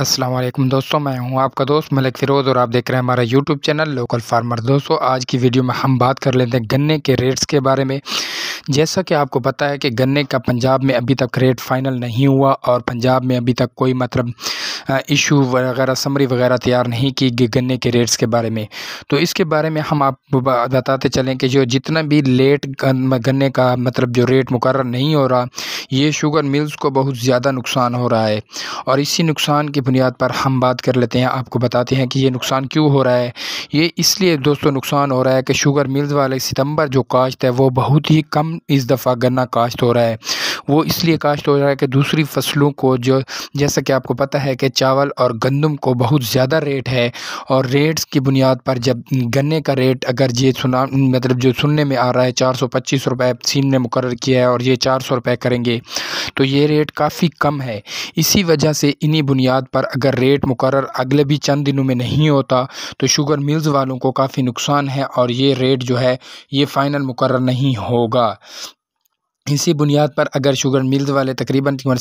असलम दोस्तों मैं हूं आपका दोस्त मलिक फ़िरोज़ और आप देख रहे हैं हमारा यूट्यूब चैनल लोकल फार्मर दोस्तों आज की वीडियो में हम बात कर लेते हैं गन्ने के रेट्स के बारे में जैसा कि आपको पता है कि गन्ने का पंजाब में अभी तक रेट फाइनल नहीं हुआ और पंजाब में अभी तक कोई मतलब इशू वगैरह समरी वगैरह तैयार नहीं की गन्ने के रेट्स के बारे में तो इसके बारे में हम आप बताते चलें कि जो जितना भी लेट गन्ने का मतलब जो रेट मुकर नहीं हो रहा ये शुगर मिल्स को बहुत ज़्यादा नुकसान हो रहा है और इसी नुकसान की बुनियाद पर हम बात कर लेते हैं आपको बताते हैं कि ये नुकसान क्यों हो रहा है ये इसलिए दोस्तों नुकसान हो रहा है कि शुगर मिल्स वाले सितंबर जो काश्त है वो बहुत ही कम इस दफ़ा गन्ना काश्त हो रहा है वो इसलिए काश्त हो रहा है कि दूसरी फसलों को जो जैसा कि आपको पता है कि चावल और गंदम को बहुत ज़्यादा रेट है और रेट्स की बुनियाद पर जब गन्ने का रेट अगर ये सुना मतलब जो सुनने में आ रहा है चार सौ पच्चीस रुपये सीम ने मुकर किया है और ये चार सौ रुपये करेंगे तो ये रेट काफ़ी कम है इसी वजह से इन्हीं बुनियाद पर अगर रेट मुकर अगले भी चंद दिनों में नहीं होता तो शुगर मिल्स वालों को काफ़ी नुकसान है और ये रेट जो है ये फ़ाइनल मुकर नहीं होगा इसी बुनियाद पर अगर शुगर मिल्स वाले तकरीबन